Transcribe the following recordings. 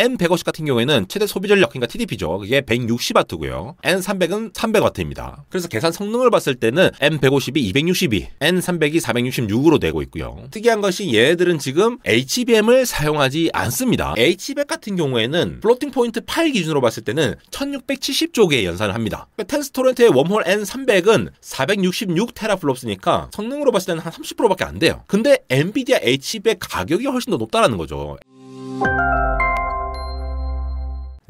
N150 같은 경우에는 최대 소비 전력 그러니까 TDP죠. 그게 160W고요. N300은 300W입니다. 그래서 계산 성능을 봤을 때는 N150이 262, N300이 466으로 되고 있고요. 특이한 것이 얘들은 지금 HBM을 사용하지 않습니다. HBM 같은 경우에는 플로팅 포인트 8 기준으로 봤을 때는 1 6 7 0조개의 연산을 합니다. 그러니까 텐스토렌트의 웜홀 N300은 466 테라플롭스니까 성능으로 봤을 때는 한 30%밖에 안 돼요. 근데 엔비디아 HBM 가격이 훨씬 더 높다라는 거죠.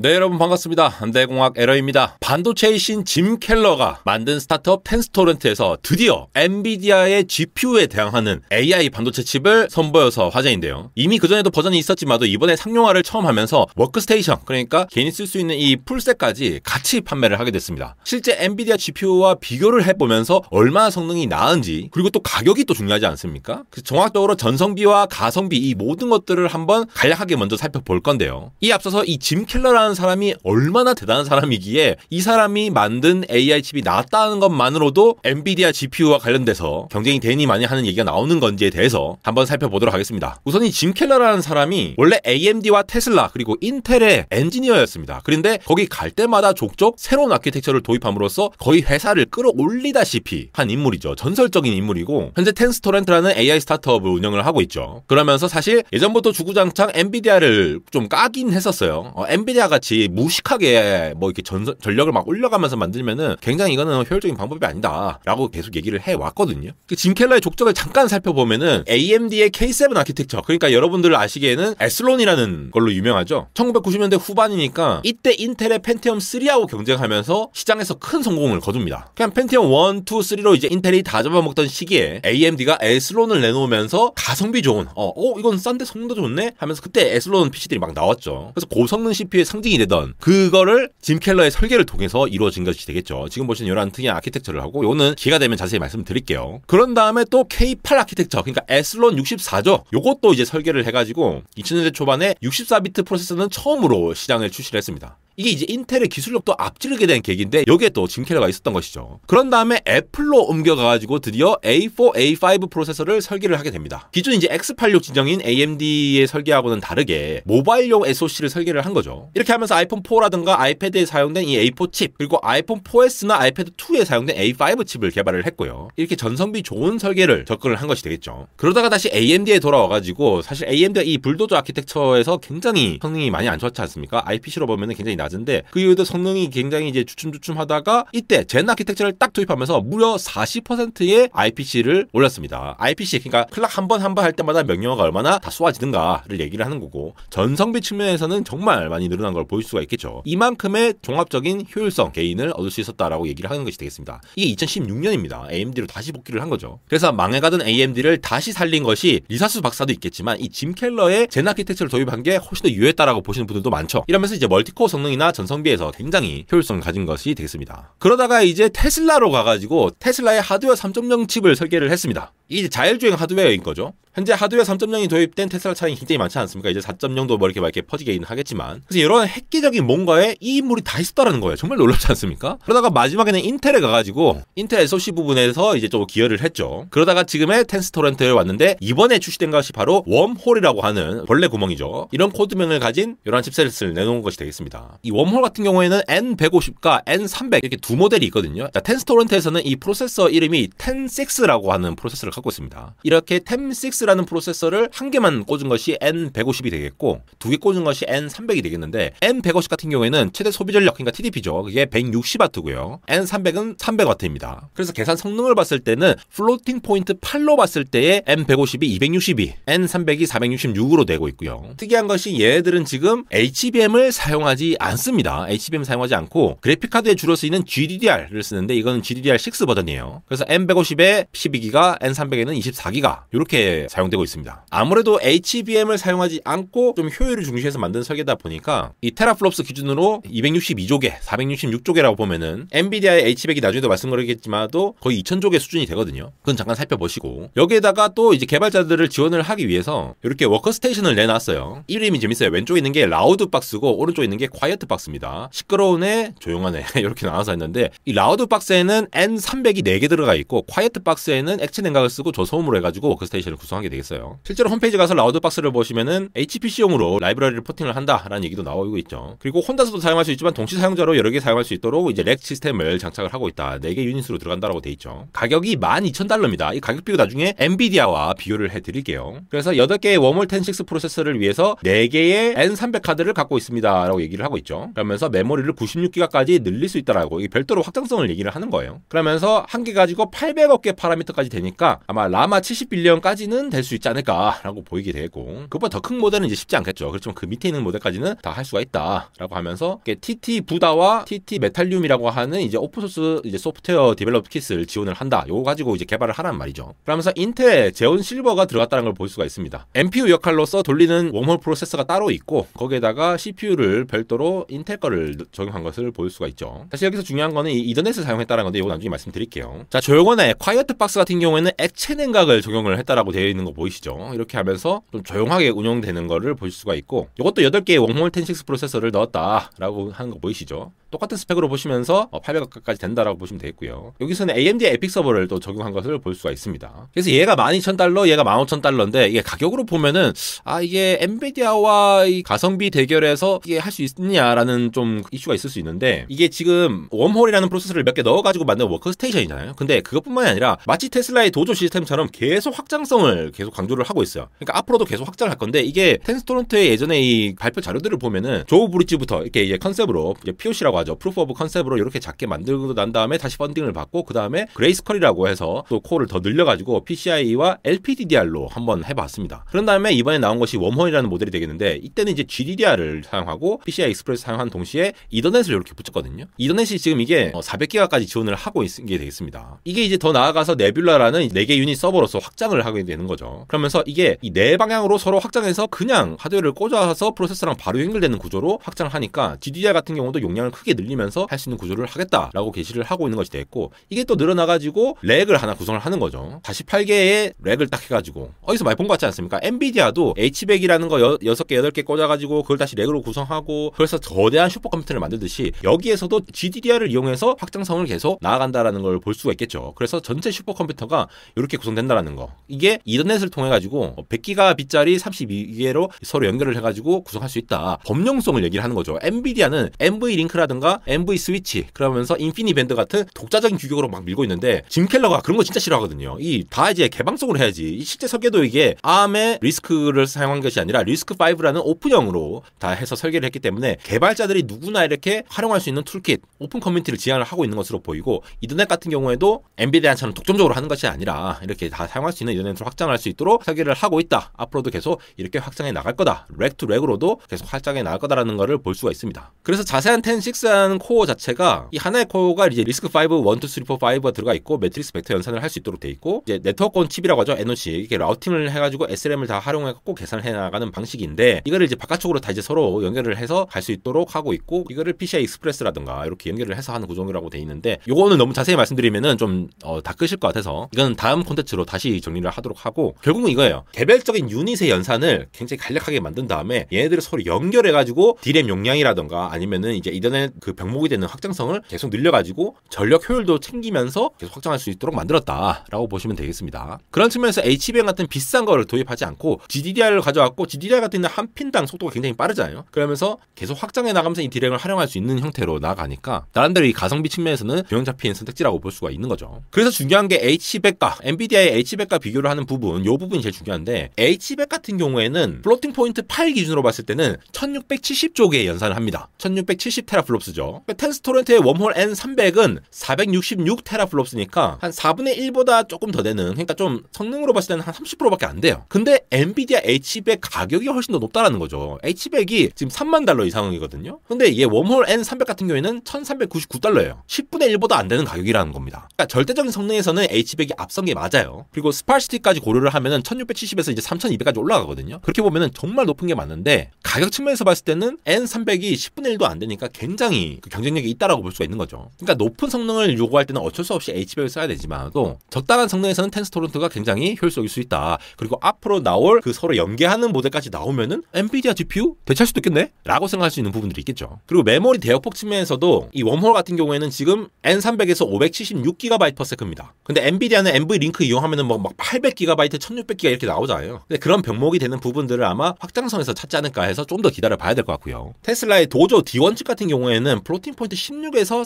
네 여러분 반갑습니다. 한대공학 에러입니다. 반도체의 신짐 켈러가 만든 스타트업 텐스토렌트에서 드디어 엔비디아의 GPU에 대항하는 AI 반도체 칩을 선보여서 화제인데요. 이미 그전에도 버전이 있었지만도 이번에 상용화를 처음 하면서 워크스테이션 그러니까 개인이 쓸수 있는 이 풀셋까지 같이 판매를 하게 됐습니다. 실제 엔비디아 GPU와 비교를 해보면서 얼마나 성능이 나은지 그리고 또 가격이 또 중요하지 않습니까? 그 정확적으로 전성비와 가성비 이 모든 것들을 한번 간략하게 먼저 살펴볼 건데요. 이 앞서서 이 짐 켈러라는 칩이라는 사람이 얼마나 대단한 사람이기에 이 사람이 만든 AI 칩이 나왔다는 것만으로도 엔비디아 GPU와 관련돼서 경쟁이 되니 많이 하는 얘기가 나오는 건지에 대해서 한번 살펴보도록 하겠습니다. 우선 이짐 켈러라는 사람이 원래 AMD와 테슬라 그리고 인텔의 엔지니어였습니다. 그런데 거기 갈 때마다 족족 새로운 아키텍처를 도입함으로써 거의 회사를 끌어올리다시피 한 인물이죠. 전설적인 인물이고 현재 텐스토렌트라는 AI 스타트업을 운영을 하고 있죠. 그러면서 사실 예전부터 주구장창 엔비디아를 좀 까긴 했었어요. 어, 엔비디아가 같이 무식하게 뭐 이렇게 전, 전력을 막 올려가면서 만들면은 굉장히 이거는 효율적인 방법이 아니다라고 계속 얘기를 해 왔거든요. 그 짐 켈러의 족적을 잠깐 살펴보면은 AMD의 K7 아키텍처 그러니까 여러분들 아시기에는 에슬론이라는 걸로 유명하죠. 1990년대 후반이니까 이때 인텔의 펜티엄 3하고 경쟁하면서 시장에서 큰 성공을 거둡니다. 그냥 펜티엄 1, 2, 3로 이제 인텔이 다 잡아먹던 시기에 AMD가 에슬론을 내놓으면서 가성비 좋은 어, 어 이건 싼데 성능도 좋네 하면서 그때 에슬론 PC들이 막 나왔죠. 그래서 고성능 CPU에 상 상징이 되던 그거를 짐 켈러의 설계를 통해서 이루어진 것이 되겠죠. 지금 보시는 이런 특이한 아키텍처를 하고 요는 기회가 되면 자세히 말씀드릴게요. 그런 다음에 또 K8 아키텍처 그러니까 에슬론 64죠. 요것도 이제 설계를 해가지고 2000년대 초반에 64비트 프로세서는 처음으로 시장에 출시를 했습니다. 이게 이제 인텔의 기술력도 앞지르게 된 계기인데 여기에 또징캐리가 있었던 것이죠. 그런 다음에 애플로 옮겨가가지고 드디어 A4, A5 프로세서를 설계를 하게 됩니다. 기존 이제 X86 진정인 AMD의 설계하고는 다르게 모바일용 SoC를 설계를 한 거죠. 이렇게 하면서 아이폰 4라든가 아이패드에 사용된 이 A4 칩 그리고 아이폰 4S나 아이패드 2에 사용된 A5 칩을 개발을 했고요. 이렇게 전성비 좋은 설계를 접근을 한 것이 되겠죠. 그러다가 다시 AMD에 돌아와가지고 사실 AMD가 이 불도저 아키텍처에서 굉장히 성능이 많이 안좋지 않습니까? IPC로 보면 굉장히 낮 낮은데 그 이후에도 성능이 굉장히 이제 주춤주춤하다가 이때 젠 아키텍처를 딱 도입하면서 무려 40%의 IPC를 올렸습니다. IPC 그러니까 클락 한 번 한 번 할 때마다 명령어가 얼마나 다 쏘아지는가를 얘기를 하는 거고 전성비 측면에서는 정말 많이 늘어난 걸 보일 수가 있겠죠. 이만큼의 종합적인 효율성 개인을 얻을 수 있었다라고 얘기를 하는 것이 되겠습니다. 이게 2016년입니다. AMD로 다시 복귀를 한 거죠. 그래서 망해가던 AMD를 다시 살린 것이 리사스 박사도 있겠지만 이짐 켈러의 젠 아키텍처를 도입한 게 훨씬 더 유효했다라고 보시는 분들도 많죠. 이러면서 이제 멀티코어 성능이 전기나 전성비에서 굉장히 효율성을 가진 것이 되겠습니다. 그러다가 이제 테슬라로 가가지고 테슬라의 하드웨어 3.0 칩을 설계를 했습니다. 이제 자율주행 하드웨어인 거죠. 현재 하드웨어 3.0이 도입된 테슬라 차량이 굉장히 많지 않습니까? 이제 4.0도 뭐 이렇게 막 이렇게 퍼지긴 하겠지만. 그래서 이런 획기적인 뭔가에 이 인물이 다 있었다라는 거예요. 정말 놀랍지 않습니까? 그러다가 마지막에는 인텔에 가가지고 네. 인텔 SoC 부분에서 이제 좀 기여를 했죠. 그러다가 지금의 텐스토렌트에 왔는데 이번에 출시된 것이 바로 웜홀이라고 하는 벌레 구멍이죠. 이런 코드명을 가진 이런 칩셋을 내놓은 것이 되겠습니다. 이 웜홀 같은 경우에는 N150과 N300 이렇게 두 모델이 있거든요. 자, 텐스토렌트에서는 이 프로세서 이름이 텐6라고 하는 프로세서를 갖고 있습니다. 이렇게 텐6 X라는 프로세서를 한 개만 꽂은 것이 N150이 되겠고 두 개 꽂은 것이 N300이 되겠는데 N150 같은 경우에는 최대 소비 전력 그러니까 TDP죠. 그게 160W고요. N300은 300W입니다. 그래서 계산 성능을 봤을 때는 플로팅 포인트 8로 봤을 때의 N150이 262, N300이 466으로 되고 있고요. 특이한 것이 얘들은 지금 HBM을 사용하지 않습니다. HBM 사용하지 않고 그래픽카드에 주로 쓰이는 GDDR을 쓰는데 이건 GDDR6 버전이에요. 그래서 N150에 12기가, N300에는 24기가 이렇게 사용되고 있습니다. 아무래도 HBM을 사용하지 않고 좀 효율을 중시해서 만든 설계다 보니까 이 테라플롭스 기준으로 262조개, 466조개라고 보면은 엔비디아의 H100이 나중에도 말씀드리겠지만도 거의 2000조개 수준이 되거든요. 그건 잠깐 살펴보시고 여기에다가 또 이제 개발자들을 지원을 하기 위해서 이렇게 워크스테이션을 내놨어요. 이름이 재밌어요. 왼쪽에 있는 게 라우드 박스고 오른쪽에 있는 게 콰이어트 박스입니다. 시끄러운 애, 조용한 애 이렇게 나눠서 했는데 이 라우드 박스에는 N300이 4개 들어가 있고 콰이어트 박스에는 액체 냉각을 쓰고 저소음으로 해가지고 워크스테이션을 구성한 작성하게 되겠어요. 실제로 홈페이지 가서 라우드박스를 보시면은 HPC용으로 라이브러리를 포팅을 한다라는 얘기도 나오고 있죠. 그리고 혼자서도 사용할 수 있지만 동시 사용자로 여러 개 사용할 수 있도록 이제 렉 시스템을 장착을 하고 있다. 4개 유닛으로 들어간다라고 돼 있죠. 가격이 12,000달러입니다. 이 가격 비교 나중에 엔비디아와 비교를 해드릴게요. 그래서 8개의 웜홀 10.6 프로세서를 위해서 4개의 N300 카드를 갖고 있습니다. 라고 얘기를 하고 있죠. 그러면서 메모리를 96기가까지 늘릴 수 있다라고 별도로 확장성을 얘기를 하는 거예요. 그러면서 한 개 가지고 800억 개 파라미터까지 되니까 아마 라마 70빌리언까지는 될수 있지 않을까라고 보이게 되고 그보다 것더큰 모델은 이제 쉽지 않겠죠. 그렇지만 그 밑에 있는 모델까지는 다 할 수가 있다라고 하면서 TT 부다와 TT 메탈륨이라고 하는 이제 오픈소스 이제 소프트웨어 디벨롭 킷을 지원을 한다. 요거 가지고 이제 개발을 하란 말이죠. 그러면서 인텔에 제온 실버가 들어갔다는 걸 볼 수가 있습니다. MPU 역할로서 돌리는 웜홀 프로세서가 따로 있고 거기에다가 CPU를 별도로 인텔 거를 적용한 것을 볼 수가 있죠. 사실 여기서 중요한 거는 이 이더넷을 사용했다는 건데 이거 나중에 말씀드릴게요. 자 조용원의 콰이어트 박스 같은 경우에는 액체 냉각을 적용을 했다라고 되어 있는 있는 거 보이시죠? 이렇게 하면서 좀 조용하게 운영되는 거를 보실 수가 있고 이것도 8개의 웜홀 텐식스 프로세서를 넣었다라고 하는 거 보이시죠? 똑같은 스펙으로 보시면서 800억까지 어, 된다라고 보시면 되겠고요. 여기서는 AMD 에픽 서버를 또 적용한 것을 볼 수가 있습니다. 그래서 얘가 12,000달러, 얘가 15,000달러인데 이게 가격으로 보면은 아 이게 엔비디아와 이 가성비 대결에서 이게 할 수 있느냐라는 좀 이슈가 있을 수 있는데 이게 지금 웜홀이라는 프로세스를 몇 개 넣어가지고 만든 워크스테이션이잖아요. 근데 그것뿐만이 아니라 마치 테슬라의 도조 시스템처럼 계속 확장성을 계속 강조를 하고 있어요. 그러니까 앞으로도 계속 확장할 을 건데 이게 텐스토론트의 예전에 이 발표 자료들을 보면은 조우 브릿지부터 이렇게 이제 컨셉으로 이제 POC라고 맞아. 프루프 오브 컨셉으로 이렇게 작게 만들고 난 다음에 다시 펀딩을 받고 그 다음에 그레이스컬이라고 해서 또코를더 늘려가지고 PCI와 e LPDDR로 한번 해봤습니다. 그런 다음에 이번에 나온 것이 웜헌이라는 모델이 되겠는데 이때는 이제 GDDR을 사용하고 PCI 익스프레스 사용한 동시에 이더넷을 이렇게 붙였거든요. 이더넷이 지금 이게 400기가까지 어, 지원을 하고 있게 되겠습니다. 이게 이제 더 나아가서 네뷸라라는 4개 유닛 서버로서 확장을 하게 되는 거죠. 그러면서 이게 이네 방향으로 서로 확장해서 그냥 하드웨어를 꽂아서 프로세서랑 바로 연결되는 구조로 확장을 하니까 GDDR 같은 경우도 용량을 크게 쉽게 늘리면서 할 수 있는 구조를 하겠다라고 게시를 하고 있는 것이 됐고 이게 또 늘어나가지고 렉을 하나 구성을 하는 거죠. 48개의 렉을 딱 해가지고 어디서 많이 본 것 같지 않습니까? 엔비디아도 h 1 0 0이라는거 여, 6개, 8개 꽂아가지고 그걸 다시 렉으로 구성하고 그래서 거대한 슈퍼컴퓨터를 만들듯이 여기에서도 GDDR을 이용해서 확장성을 계속 나아간다라는 걸 볼 수가 있겠죠. 그래서 전체 슈퍼컴퓨터가 이렇게 구성된다라는 거. 이게 이더넷을 통해가지고 100기가빗짜리 32개로 서로 연결을 해가지고 구성할 수 있다. 범용성을 얘기를 하는 거죠. 엔비디아는 m v 링크라든가 라든가 MV 스위치 그러면서 인피니 밴드 같은 독자적인 규격으로 막 밀고 있는데 짐 켈러가 그런 거 진짜 싫어하거든요. 이 다 이제 개방성으로 해야지. 실제 설계도 이게 암의 리스크를 사용한 것이 아니라 리스크 5라는 오픈형으로 다 해서 설계를 했기 때문에 개발자들이 누구나 이렇게 활용할 수 있는 툴킷 오픈 커뮤니티를 지향을 하고 있는 것으로 보이고 이더넷 같은 경우에도 엔비디아처럼 독점적으로 하는 것이 아니라 이렇게 다 사용할 수 있는 이더넷으로 확장할 수 있도록 설계를 하고 있다. 앞으로도 계속 이렇게 확장해 나갈 거다. 렉투 렉으로도 계속 확장해 나갈 거다라는 것을 볼 수가 있습니다. 그래서 자세한 텐6 일단 코어 자체가 이 하나의 코어가 이제 리스크 5, 1, 2, 3, 4, 5가 들어가 있고 매트릭스 벡터 연산을 할 수 있도록 돼 있고 이제 네트워크온 칩이라고 하죠. 에너지 이게 라우팅을 해가지고 SLM을 다 활용해갖고 계산해 을 나가는 방식인데 이거를 이제 바깥쪽으로 다 이제 서로 연결을 해서 갈 수 있도록 하고 있고 이거를 PCI 익스프레스라든가 이렇게 연결을 해서 하는 구조라고 돼 있는데 요거는 너무 자세히 말씀드리면은 좀다 어, 끄실 것 같아서 이건 다음 콘텐츠로 다시 정리를 하도록 하고 결국은 이거예요. 개별적인 유닛의 연산을 굉장히 간략하게 만든 다음에 얘네들을 서로 연결해가지고 디램 용량이라든가 아니면은 이제 이더넷 그 병목이 되는 확장성을 계속 늘려가지고 전력 효율도 챙기면서 계속 확장할 수 있도록 만들었다라고 보시면 되겠습니다. 그런 측면에서 HBM 같은 비싼 거를 도입하지 않고 GDDR을 가져왔고 GDDR 같은 경우는 한 핀당 속도가 굉장히 빠르잖아요. 그러면서 계속 확장해 나가면서 이 디램을 활용할 수 있는 형태로 나가니까 나름대로 이 가성비 측면에서는 균형 잡힌 선택지라고 볼 수가 있는 거죠. 그래서 중요한 게 H100과 엔비디아의 H100과 비교를 하는 부분, 이 부분이 제일 중요한데 H100 같은 경우에는 플로팅 포인트 8 기준으로 봤을 때는 1670조 개의 연산을 합니다. 1670 테라플롭 테라플롭스죠. 텐스 토렌트의 웜홀 N300은 466 테라플롭스니까 한 4분의 1보다 조금 더 되는 그러니까 좀 성능으로 봤을 때는 한 30%밖에 안 돼요. 근데 엔비디아 H100 가격이 훨씬 더 높다라는 거죠. H100이 지금 3만 달러 이상이거든요. 근데 이게 웜홀 N300 같은 경우에는 1399달러예요. 10분의 1보다 안 되는 가격이라는 겁니다. 그러니까 절대적인 성능에서는 H100이 앞선 게 맞아요. 그리고 스파시티까지 고려를 하면은 1670에서 이제 3200까지 올라가거든요. 그렇게 보면은 정말 높은 게 맞는데 가격 측면에서 봤을 때는 N300이 10분의 1도 안 되니까 굉장히 상당히 그 경쟁력이 있다라고 볼 수가 있는 거죠. 그러니까 높은 성능을 요구할 때는 어쩔 수 없이 HBL을 써야 되지만도 적당한 성능에서는 텐스 토론트가 굉장히 효율적일 수 있다. 그리고 앞으로 나올 그 서로 연계하는 모델까지 나오면은 엔비디아 GPU 대체할 수도 있겠네? 라고 생각할 수 있는 부분들이 있겠죠. 그리고 메모리 대역폭 측면에서도 이 웜홀 같은 경우에는 지금 N300에서 576Gbps입니다. 근데 엔비디아는 NV 링크 이용하면은 뭐막 800GB, 1600GB 이렇게 나오잖아요. 근데 그런 병목이 되는 부분들을 아마 확장성에서 찾지 않을까 해서 좀 더 기다려 봐야 될 것 같고요. 테슬라의 도조 D1 칩 같은 경우에는 경에는 플로팅 포인트 16에서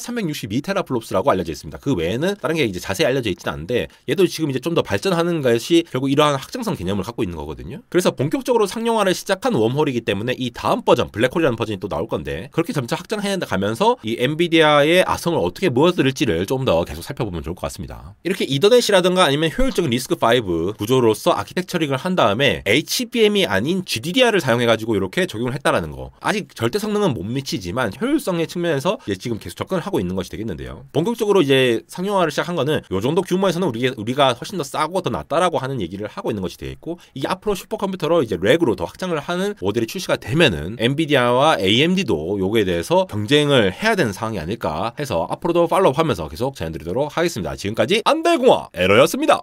362테라플롭스라고 알려져 있습니다. 그 외에는 다른 게 이제 자세히 알려져 있진 않은데 얘도 지금 이제 좀 더 발전하는 것이 결국 이러한 확장성 개념을 갖고 있는 거거든요. 그래서 본격적으로 상용화를 시작한 웜홀이기 때문에 이 다음 버전 블랙홀이라는 버전이 또 나올 건데 그렇게 점차 확장해 가면서 이 엔비디아의 아성을 어떻게 무너뜨릴지를 좀 더 계속 살펴보면 좋을 것 같습니다. 이렇게 이더넷이라든가 아니면 효율적인 리스크5 구조로서 아키텍처링을 한 다음에 HBM이 아닌 GDDR을 사용해가지고 이렇게 적용을 했다라는 거 아직 절대 성능은 못 미치지만 효율성에 방향의 측면에서 예, 지금 계속 접근을 하고 있는 것이 되겠는데요. 본격적으로 이제 상용화를 시작한 거는 이 정도 규모에서는 우리가 우리가 훨씬 더 싸고 더 낫다라고 하는 얘기를 하고 있는 것이 되겠고 이게 앞으로 슈퍼컴퓨터로 이제 렉으로 더 확장을 하는 모델이 출시가 되면은 엔비디아와 AMD도 요거에 대해서 경쟁을 해야 되는 상황이 아닐까 해서 앞으로도 팔로우하면서 계속 전해드리도록 하겠습니다. 지금까지 안달공화 에러였습니다.